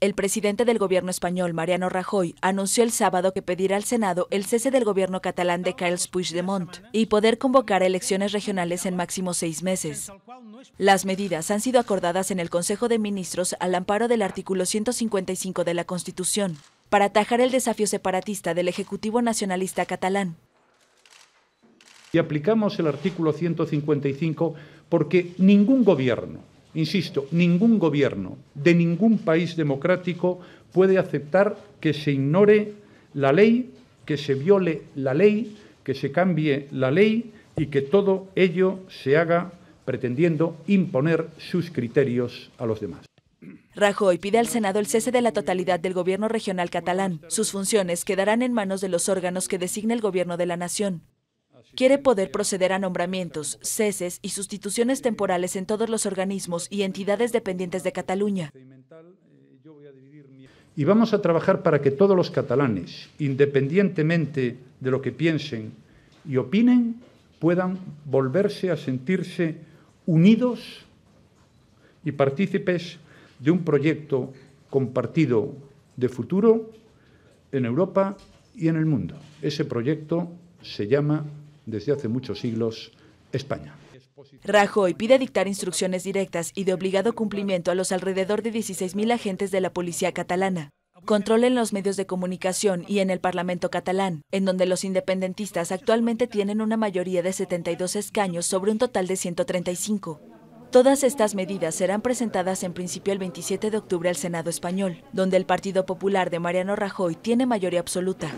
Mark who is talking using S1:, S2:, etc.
S1: El presidente del gobierno español, Mariano Rajoy, anunció el sábado que pedirá al Senado el cese del gobierno catalán de Carles Puigdemont y poder convocar elecciones regionales en máximo seis meses. Las medidas han sido acordadas en el Consejo de Ministros al amparo del artículo 155 de la Constitución para atajar el desafío separatista del Ejecutivo Nacionalista catalán.
S2: Y aplicamos el artículo 155 porque ningún gobierno Insisto, ningún gobierno de ningún país democrático puede aceptar que se ignore la ley, que se viole la ley, que se cambie la ley y que todo ello se haga pretendiendo imponer sus criterios a los demás.
S1: Rajoy pide al Senado el cese de la totalidad del gobierno regional catalán. Sus funciones quedarán en manos de los órganos que designe el gobierno de la nación quiere poder proceder a nombramientos, ceses y sustituciones temporales en todos los organismos y entidades dependientes de Cataluña.
S2: Y vamos a trabajar para que todos los catalanes, independientemente de lo que piensen y opinen, puedan volverse a sentirse unidos y partícipes de un proyecto compartido de futuro en Europa y en el mundo. Ese proyecto se llama desde hace muchos siglos España.
S1: Rajoy pide dictar instrucciones directas y de obligado cumplimiento a los alrededor de 16.000 agentes de la policía catalana. Controlen los medios de comunicación y en el Parlamento catalán, en donde los independentistas actualmente tienen una mayoría de 72 escaños sobre un total de 135. Todas estas medidas serán presentadas en principio el 27 de octubre al Senado español, donde el Partido Popular de Mariano Rajoy tiene mayoría absoluta.